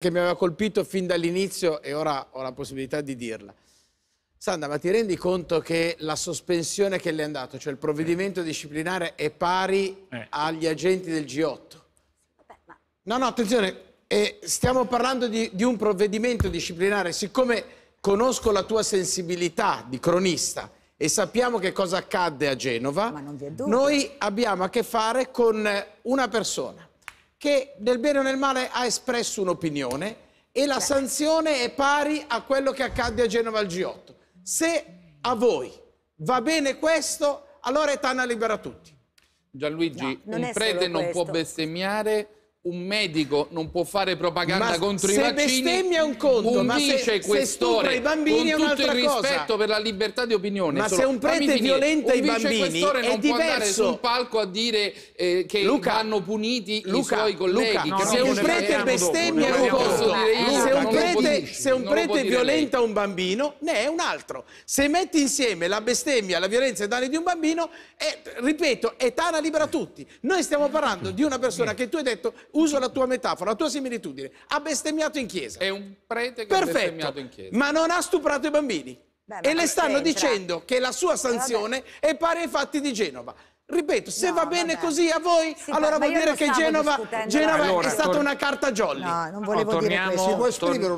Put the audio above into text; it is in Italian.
che mi aveva colpito fin dall'inizio e ora ho la possibilità di dirla. Sanda, ma ti rendi conto che la sospensione che le è andato, cioè il provvedimento disciplinare, è pari eh. agli agenti del G8? No, no, attenzione, eh, stiamo parlando di, di un provvedimento disciplinare. Siccome conosco la tua sensibilità di cronista e sappiamo che cosa accadde a Genova, noi abbiamo a che fare con una persona che nel bene o nel male ha espresso un'opinione e la sanzione è pari a quello che accadde a Genova al G8. Se a voi va bene questo, allora Etana libera tutti. Gianluigi, no, un prete non questo. può bestemmiare un medico non può fare propaganda ma contro i vaccini un, conto, un vice se, questore se bambini con tutto il rispetto cosa. per la libertà di opinione ma solo, se un prete violenta i bambini è non diverso. può andare sul palco a dire eh, che Luca, vanno puniti Luca, i suoi colleghi Luca, no, se un prete bestemmia un conto se prete, se un prete violenta lei. un bambino, ne è un altro. Se metti insieme la bestemmia, la violenza e danni di un bambino, è, ripeto, etana libera tutti. Noi stiamo parlando di una persona che tu hai detto, uso la tua metafora, la tua similitudine, ha bestemmiato in chiesa. È un prete che Perfetto, ha bestemmiato in chiesa. ma non ha stuprato i bambini. Beh, e le stanno dicendo che la sua sanzione è pari ai fatti di Genova. Ripeto, se no, va bene vabbè. così a voi, sì, allora vuol dire che Genova, Genova allora, è stata una carta jolly. No, non volevo no, torniamo, dire questo.